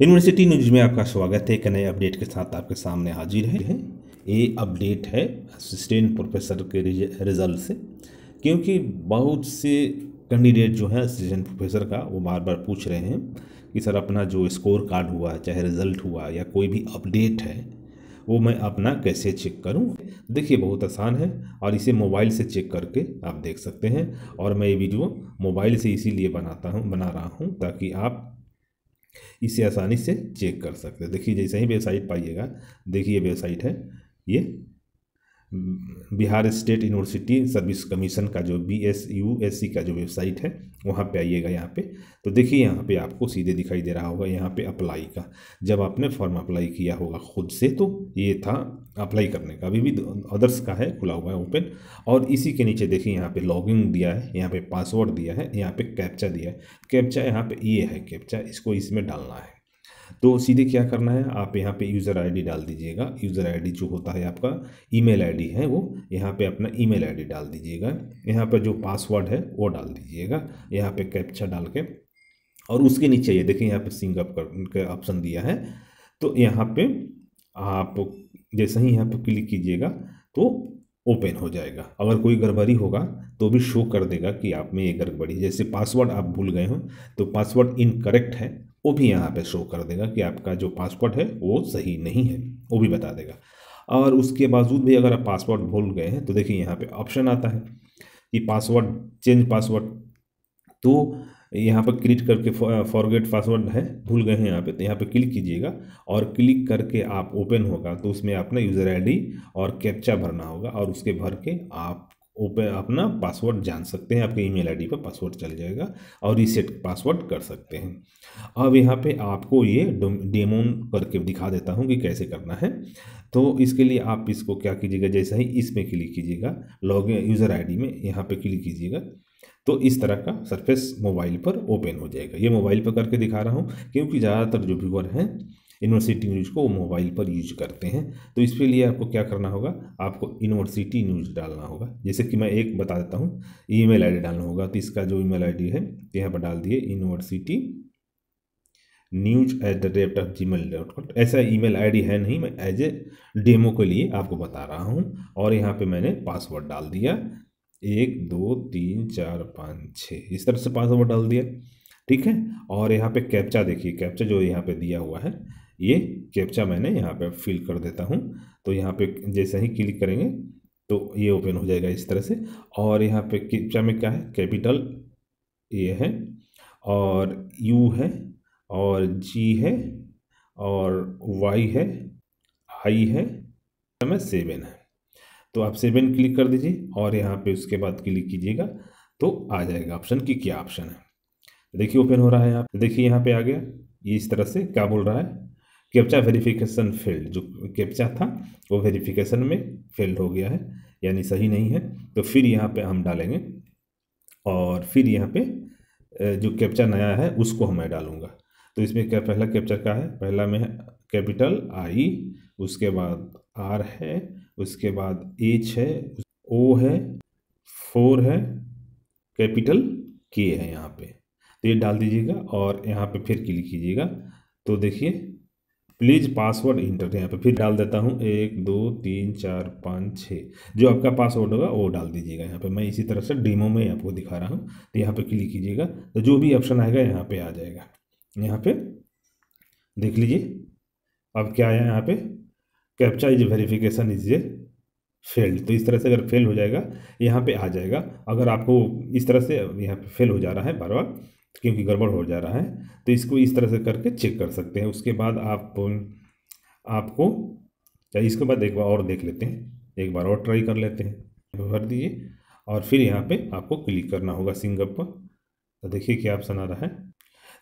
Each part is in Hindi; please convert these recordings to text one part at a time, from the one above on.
यूनिवर्सिटी न्यूज में आपका स्वागत है एक नए अपडेट के साथ आपके सामने हाजिर है ये अपडेट है असिस्टेंट प्रोफेसर के रिजल्ट से क्योंकि बहुत से कैंडिडेट जो हैं असिस्टेंट प्रोफेसर का वो बार बार पूछ रहे हैं कि सर अपना जो स्कोर कार्ड हुआ चाहे रिजल्ट हुआ या कोई भी अपडेट है वो मैं अपना कैसे चेक करूं देखिए बहुत आसान है और इसे मोबाइल से चेक करके आप देख सकते हैं और मैं ये वीडियो मोबाइल से इसीलिए बनाता हूं बना रहा हूं ताकि आप इसे आसानी से चेक कर सकते हैं देखिए जैसे ही वेबसाइट पाइएगा देखिए वेबसाइट है ये Bihar state university service commission का जो B S U S C का जो वेबसाइट है वहाँ पे आइएगा यहाँ पे तो देखिए यहाँ पे आपको सीधे दिखाई दे रहा होगा यहाँ पे अप्लाई का जब आपने फॉर्म अप्लाई किया होगा खुद से तो ये था अप्लाई करने का अभी भी अदर्स का है खुला हुआ है ओपन और इसी के नीचे देखिए यहाँ पे लॉगिन दिया है यहाँ पे पासवर्ड दिया है यहाँ पे कैप्चा दिया है कैप्चा यहाँ पे ये यह है कैप्चा इसको इसमें डालना है तो सीधे क्या करना है आप यहाँ पे यूज़र आईडी डाल दीजिएगा यूज़र आईडी जो होता है आपका ईमेल आईडी है वो यहाँ पे अपना ईमेल आईडी डाल दीजिएगा यहाँ पर जो पासवर्ड है वो डाल दीजिएगा यहाँ पे कैप्चा डाल के और उसके नीचे ये देखिए यहाँ पे सिंग अप कर ऑप्शन दिया है तो यहाँ पे आप जैसे ही यहाँ पर क्लिक कीजिएगा तो ओपन हो जाएगा अगर कोई गड़बड़ी होगा तो भी शो कर देगा कि आप में ये गड़बड़ी जैसे पासवर्ड आप भूल गए हो तो पासवर्ड इनकरेक्ट है वो भी यहाँ पे शो कर देगा कि आपका जो पासवर्ड है वो सही नहीं है वो भी बता देगा और उसके बावजूद भी अगर आप पासवर्ड भूल गए हैं तो देखिए यहाँ पे ऑप्शन आता है कि पासवर्ड चेंज पासवर्ड तो यहाँ पर क्लिक करके फॉरगेट पासवर्ड uh, है भूल गए हैं यहाँ पे तो यहाँ पे क्लिक कीजिएगा और क्लिक करके आप ओपन होगा तो उसमें आपने यूज़र आईडी और कैप्चा भरना होगा और उसके भर के आप ओपन अपना पासवर्ड जान सकते हैं आपके ईमेल आईडी पर पासवर्ड चल जाएगा और रीसेट पासवर्ड कर सकते हैं अब यहाँ पे आपको ये डेमोन करके दिखा देता हूँ कि कैसे करना है तो इसके लिए आप इसको क्या कीजिएगा जैसा ही इसमें क्लिक कीजिएगा लॉग यूज़र आईडी में यहाँ पे क्लिक कीजिएगा तो इस तरह का सरफेस मोबाइल पर ओपन हो जाएगा ये मोबाइल पर करके दिखा रहा हूँ क्योंकि ज़्यादातर जो व्यूवर हैं यूनिवर्सिटी न्यूज़ को वो मोबाइल पर यूज करते हैं तो इसके लिए आपको क्या करना होगा आपको यूनिवर्सिटी न्यूज़ डालना होगा जैसे कि मैं एक बता देता हूँ ईमेल आईडी डालना होगा तो इसका जो ईमेल आईडी है यहाँ पर डाल दिए university news at the rate of Gmail dot com ऐसा आई डी है नहीं मैं एज ए डेमो के लिए आपको बता रहा हूँ और यहाँ पे मैंने पासवर्ड डाल दिया एक दो तीन चार पाँच छः इस तरह से पासवर्ड डाल दिया ठीक है और यहाँ पे कैप्चा देखिए कैप्चा जो यहाँ पे दिया हुआ है ये कैप्चा मैंने यहाँ पे फिल कर देता हूँ तो यहाँ पे जैसे ही क्लिक करेंगे तो ये ओपन हो जाएगा इस तरह से और यहाँ पे कैप्चा में क्या है कैपिटल ये है और यू है और जी है और वाई है आई है समय तो सेवन है तो आप सेवन क्लिक कर दीजिए और यहाँ पे उसके बाद क्लिक कीजिएगा तो आ जाएगा ऑप्शन की क्या ऑप्शन है देखिए ओपन हो रहा है यहाँ देखिए यहाँ पे आ गया ये इस तरह से क्या बोल रहा है कैप्चा वेरिफिकेशन फेल्ड जो कैप्चा था वो वेरिफिकेशन में फेल्ड हो गया है यानी सही नहीं है तो फिर यहाँ पे हम डालेंगे और फिर यहाँ पे जो कैप्चा नया है उसको मैं डालूँगा तो इसमें क्या पहला कैप्चर का है पहला में कैपिटल आई उसके बाद आर है उसके बाद एच है ओ है फोर है कैपिटल के है यहाँ पे तो ये डाल दीजिएगा और यहाँ पे फिर क्लिक कीजिएगा तो देखिए प्लीज़ पासवर्ड इंटर यहाँ पे फिर डाल देता हूँ एक दो तीन चार पाँच छः जो आपका पासवर्ड होगा वो डाल दीजिएगा यहाँ पे मैं इसी तरह से डीमो में आपको दिखा रहा हूँ तो यहाँ पे क्लिक कीजिएगा तो जो भी ऑप्शन आएगा यहाँ पे आ जाएगा यहाँ पे देख लीजिए अब क्या आया यहाँ पे captcha is verification is a failed तो इस तरह से अगर फेल हो जाएगा यहाँ पर आ जाएगा अगर आपको इस तरह से यहाँ पर फेल हो जा रहा है बार बार क्योंकि गड़बड़ हो जा रहा है तो इसको इस तरह से करके चेक कर सकते हैं उसके बाद आप आपको चाहिए इसके बाद एक बार और देख लेते हैं एक बार और ट्राई कर लेते हैं भर दीजिए और फिर यहाँ पे आपको क्लिक करना होगा सिंगअप पर तो देखिए क्या ऑप्शन आ रहा है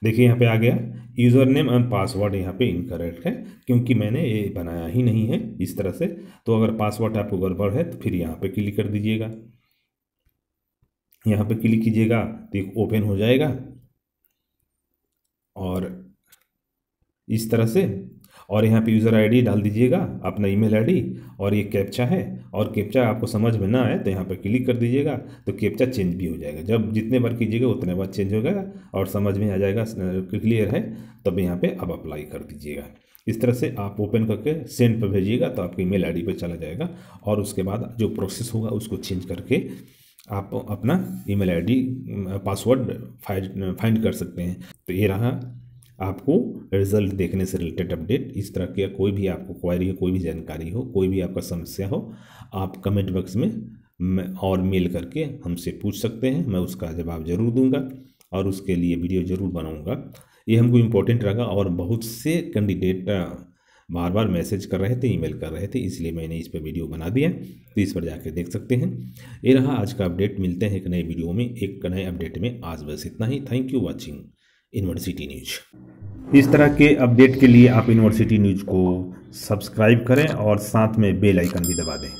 देखिए यहाँ पे आ गया यूज़र नेम एंड पासवर्ड यहाँ पे इनकरेक्ट है क्योंकि मैंने ये बनाया ही नहीं है इस तरह से तो अगर पासवर्ड आपको गड़बड़ है तो फिर यहाँ पे क्लिक कर दीजिएगा यहाँ पे क्लिक कीजिएगा तो एक ओपन हो जाएगा और इस तरह से और यहाँ पे यूज़र आईडी डाल दीजिएगा अपना ईमेल आईडी और ये कैप्चा है और कैप्चा आपको समझ में ना आए तो यहाँ पर क्लिक कर दीजिएगा तो कैप्चा चेंज भी हो जाएगा जब जितने बार कीजिएगा उतने बार चेंज हो जाएगा और समझ में आ जाएगा क्लियर है तब यहाँ पे अब अप्लाई कर दीजिएगा इस तरह से आप ओपन करके सेंड पर भेजिएगा तो आपकी ईमेल आई पर चला जाएगा और उसके बाद जो प्रोसेस होगा उसको चेंज करके आप अपना ईमेल आईडी पासवर्ड फाइंड कर सकते हैं तो ये रहा आपको रिजल्ट देखने से रिलेटेड अपडेट इस तरह की कोई भी आपको क्वारी हो कोई भी जानकारी हो कोई भी आपका समस्या हो आप कमेंट बॉक्स में और मेल करके हमसे पूछ सकते हैं मैं उसका जवाब ज़रूर दूंगा और उसके लिए वीडियो ज़रूर बनाऊंगा ये हमको इम्पोर्टेंट रहेगा और बहुत से कैंडिडेट बार बार मैसेज कर रहे थे ईमेल कर रहे थे इसलिए मैंने इस पर वीडियो बना दिया तो इस पर जाके देख सकते हैं ये रहा आज का अपडेट मिलते हैं एक नए वीडियो में एक नए अपडेट में आज बस इतना ही thank you watching university news इस तरह के अपडेट के लिए आप यूनिवर्सिटी न्यूज को सब्सक्राइब करें और साथ में बेल आइकन भी दबा दें